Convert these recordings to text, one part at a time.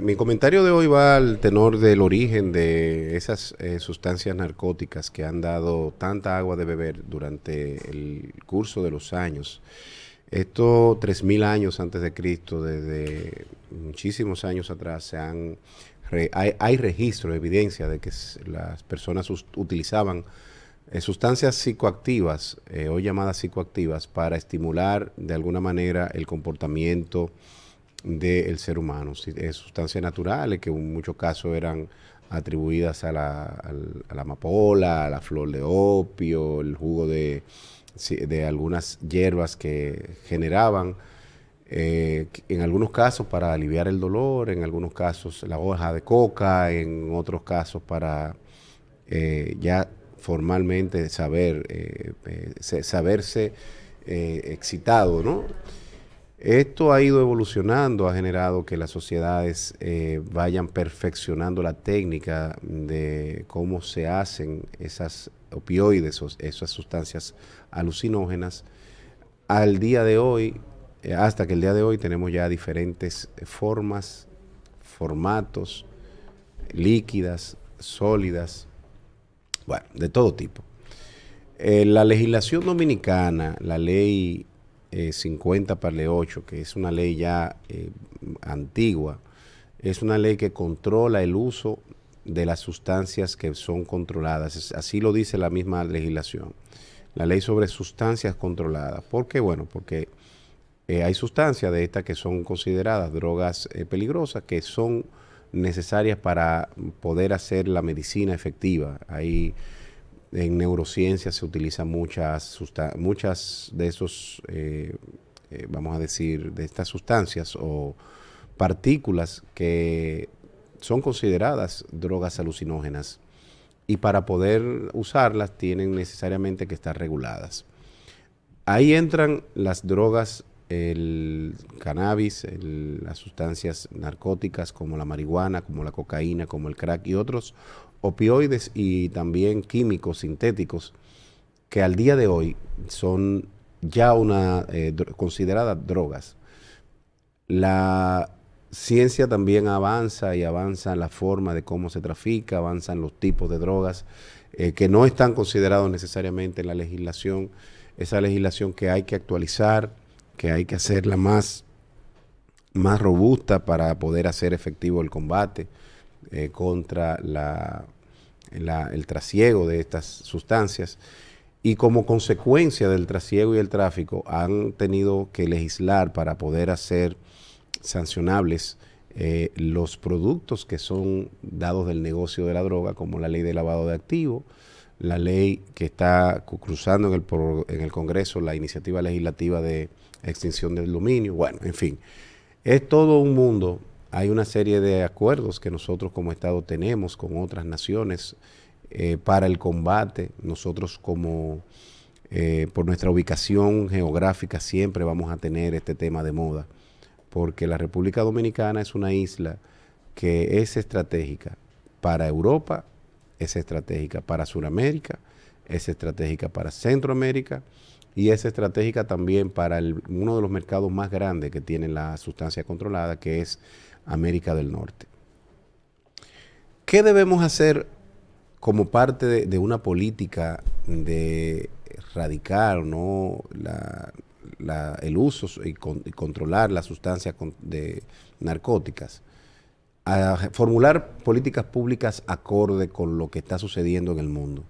mi comentario de hoy va al tenor del origen de esas eh, sustancias narcóticas que han dado tanta agua de beber durante el curso de los años. Esto 3.000 años antes de Cristo, desde muchísimos años atrás, se han hay, hay, registro, evidencia de que las personas utilizaban eh, sustancias psicoactivas, eh, hoy llamadas psicoactivas, para estimular de alguna manera el comportamiento del ser humano, eh, sustancias naturales que en muchos casos eran atribuidas a la, a amapola, a la flor de opio, el jugo de, algunas hierbas que generaban, eh, en algunos casos para aliviar el dolor, en algunos casos la hoja de coca, en otros casos para eh, ya formalmente saber, saberse excitado, ¿no? Esto ha ido evolucionando, ha generado que las sociedades eh, vayan perfeccionando la técnica de cómo se hacen esas opioides, esas sustancias alucinógenas. Al día de hoy, eh, hasta que el día de hoy tenemos ya diferentes formas, formatos, líquidas, sólidas, bueno, de todo tipo. Eh, la legislación dominicana, la ley eh, 50 le 8, que es una ley ya eh, antigua, es una ley que controla el uso de las sustancias que son controladas. Así lo dice la misma legislación. La ley sobre sustancias controladas. ¿Por qué? Bueno, porque eh, hay sustancias de estas que son consideradas drogas eh, peligrosas, que son necesarias para poder hacer la medicina efectiva. Hay en neurociencia se utilizan muchas, muchas de esos, eh, eh, vamos a decir, de estas sustancias o partículas que son consideradas drogas alucinógenas y para poder usarlas tienen necesariamente que estar reguladas. Ahí entran las drogas, el cannabis, las sustancias narcóticas como la marihuana, como la cocaína, como el crack y otros opioides y también químicos sintéticos que al día de hoy son ya una considerada eh, consideradas drogas. La ciencia también avanza y avanza en la forma de cómo se trafica, avanzan los tipos de drogas eh, que no están considerados necesariamente en la legislación, esa legislación que hay que actualizar, que hay que hacerla más, más robusta para poder hacer efectivo el combate eh, contra la, el trasiego de estas sustancias y como consecuencia del trasiego y el tráfico han tenido que legislar para poder hacer sancionables eh, los productos que son dados del negocio de la droga, como la ley de lavado de activos, la ley que está cruzando en el, en el Congreso, la iniciativa legislativa de extinción del dominio, bueno, en fin, es todo un mundo hay una serie de acuerdos que nosotros como Estado tenemos con otras naciones eh, para el combate. Nosotros como, eh, por nuestra ubicación geográfica, siempre vamos a tener este tema de moda, porque la República Dominicana es una isla que es estratégica para Europa, es estratégica para Sudamérica es estratégica para Centroamérica y es estratégica también para uno de los mercados más grandes que tiene la sustancia controlada, que es América del Norte. ¿Qué debemos hacer como parte de, una política de erradicar ¿no? el uso y, controlar las sustancias de narcóticas? formular políticas públicas acorde con lo que está sucediendo en el mundo.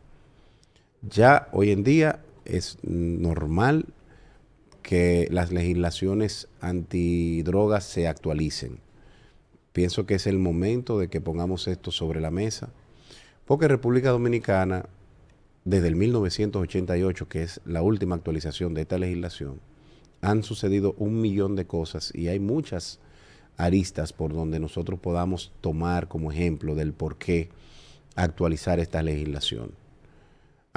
Ya hoy en día es normal que las legislaciones antidrogas se actualicen. Pienso que es el momento de que pongamos esto sobre la mesa, porque República Dominicana, desde el 1988, que es la última actualización de esta legislación, han sucedido un millón de cosas y hay muchas aristas por donde nosotros podamos tomar como ejemplo del por qué actualizar esta legislación.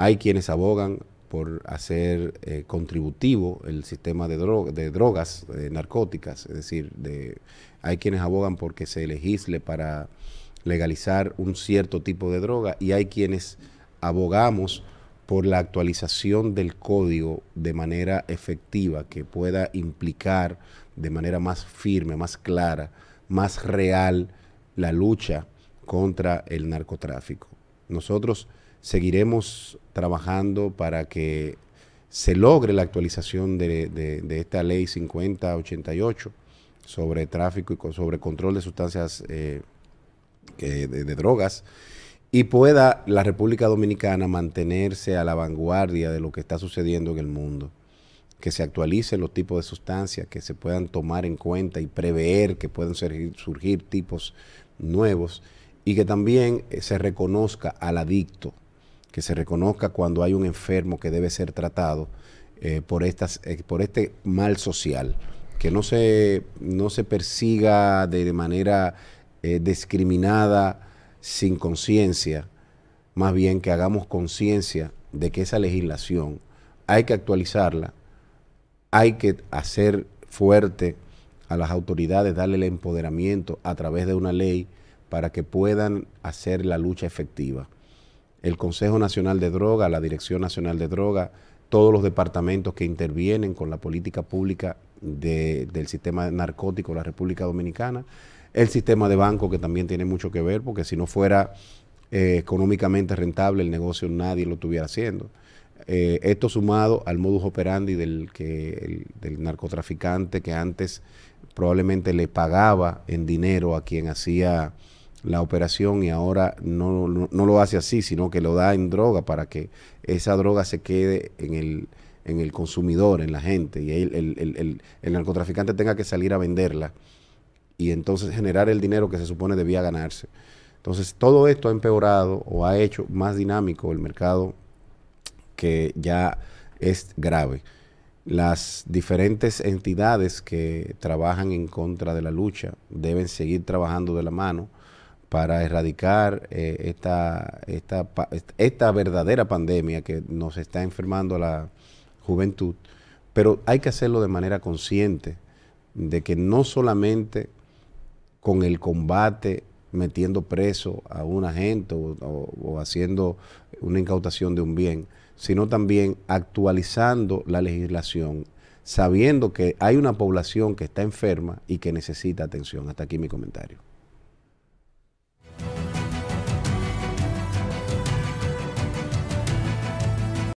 Hay quienes abogan por hacer eh, contributivo el sistema de, de drogas narcóticas, es decir, de, hay quienes abogan porque se legisle para legalizar un cierto tipo de droga y hay quienes abogamos por la actualización del código de manera efectiva que pueda implicar de manera más firme, más clara, más real la lucha contra el narcotráfico. Nosotros seguiremos trabajando para que se logre la actualización de, esta ley 5088 sobre tráfico y sobre control de sustancias eh, de, drogas y pueda la República Dominicana mantenerse a la vanguardia de lo que está sucediendo en el mundo que se actualicen los tipos de sustancias, que se puedan tomar en cuenta y prever que puedan surgir, tipos nuevos y que también eh, se reconozca al adicto que se reconozca cuando hay un enfermo que debe ser tratado eh, por, estas, eh, por este mal social, que no se, no se persiga de manera eh, discriminada, sin conciencia, más bien que hagamos conciencia de que esa legislación hay que actualizarla, hay que hacer fuerte a las autoridades, darle el empoderamiento a través de una ley para que puedan hacer la lucha efectiva el Consejo Nacional de Droga, la Dirección Nacional de Droga, todos los departamentos que intervienen con la política pública del sistema narcótico de la República Dominicana, el sistema de banco que también tiene mucho que ver, porque si no fuera eh, económicamente rentable el negocio nadie lo estuviera haciendo. Eh, esto sumado al modus operandi del, que, del narcotraficante que antes probablemente le pagaba en dinero a quien hacía la operación y ahora no, lo hace así, sino que lo da en droga para que esa droga se quede en el, consumidor, en la gente, y el, el, narcotraficante tenga que salir a venderla y entonces generar el dinero que se supone debía ganarse. Entonces todo esto ha empeorado o ha hecho más dinámico el mercado que ya es grave. Las diferentes entidades que trabajan en contra de la lucha deben seguir trabajando de la mano para erradicar eh, esta, esta, esta, verdadera pandemia que nos está enfermando la juventud, pero hay que hacerlo de manera consciente, de que no solamente con el combate metiendo preso a un agente o haciendo una incautación de un bien, sino también actualizando la legislación, sabiendo que hay una población que está enferma y que necesita atención. Hasta aquí mi comentario.